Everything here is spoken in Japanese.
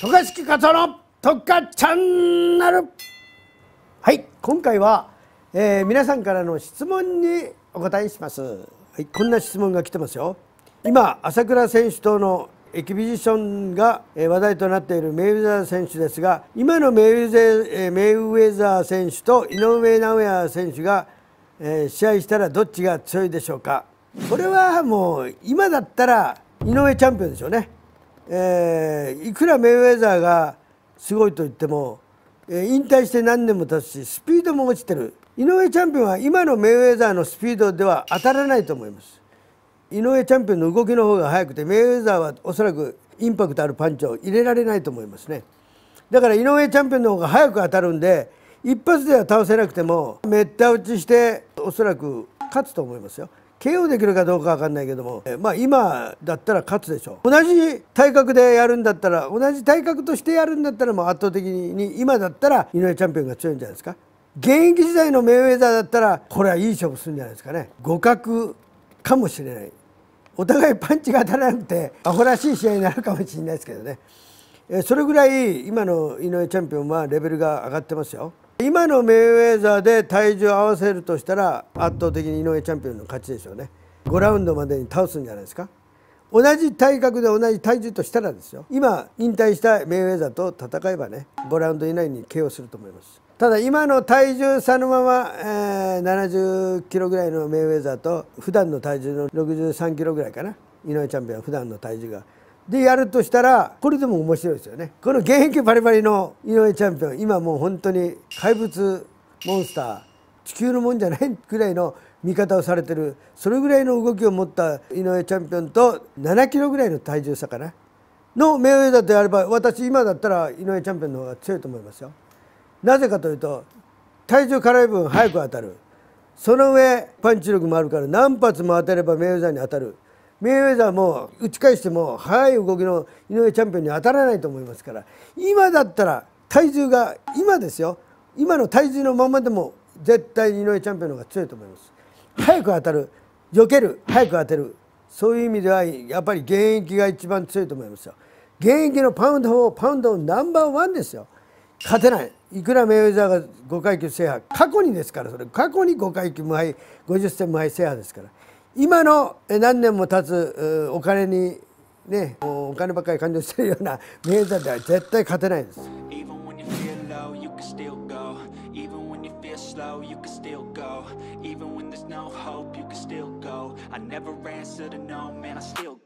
渡嘉敷勝の特化チャンネルはい今回は、えー、皆さんからの質問にお答えします、はい、こんな質問が来てますよ今朝倉選手とのエキビジションが話題となっているメイウェザー選手ですが今のメイウェザー選手と井上尚弥選手が試合したらどっちが強いでしょうかこれはもう今だったら井上チャンピオンでしょうねえー、いくらメイウェザーがすごいと言っても、えー、引退して何年も経つしスピードも落ちてる井上チャンピオンは今のメイウェザーのスピードでは当たらないと思います井上チャンピオンの動きの方が速くてメイウェザーはおそらくインパクトあるパンチを入れられないと思いますねだから井上チャンピオンの方が早く当たるんで一発では倒せなくてもめった打ちしておそらく勝つと思いますよ KO できるかどうかわかんないけども、えまあ、今だったら勝つでしょう同じ体格でやるんだったら同じ体格としてやるんだったらもう圧倒的に今だったら井上チャンピオンが強いんじゃないですか現役時代のメイウェザーだったらこれはいい勝負するんじゃないですかね互角かもしれないお互いパンチが当たらなくてアホらしい試合になるかもしれないですけどねそれぐらい今の井上チャンピオンはレベルが上がってますよ。今のメイウェザーで体重を合わせるとしたら圧倒的に井上チャンピオンの勝ちでしょうね5ラウンドまでに倒すんじゃないですか同じ体格で同じ体重としたらですよ今引退したメイウェザーと戦えばね5ラウンド以内に KO すると思いますただ今の体重差のまま、えー、70キロぐらいのメイウェザーと普段の体重の63キロぐらいかな井上チャンピオンは普段の体重がでやるとしたらこれでも面白いですよねこの現役バリバリの井上チャンピオン今もう本当に怪物モンスター地球のもんじゃないぐらいの見方をされてるそれぐらいの動きを持った井上チャンピオンと7キロぐらいの体重差かなの名誉だとやれば私今だったら井上チャンピオンの方が強いと思いますよ。なぜかというと体重辛い分早く当たるその上パンチ力もあるから何発も当てればメイウェザーに当たるメイウェザーも打ち返しても速い動きの井上チャンピオンに当たらないと思いますから今だったら体重が今ですよ今の体重のままでも絶対井上チャンピオンの方が強いと思います。早く当たる避ける早く当てるそういう意味ではやっぱり現役が一番強いと思いますよ。現役のパウンド4パウンドナンバーワンですよ。勝てないいくらメイウェザーが5階級制覇過去にですからそれ過去に5階級無敗50戦無敗制覇ですから今の何年も経つお金にねお金ばっかり勘定してるような名座では絶対勝てないです。slow, you can still go Even when there's no hope, you can still go I never answer to no, man, I still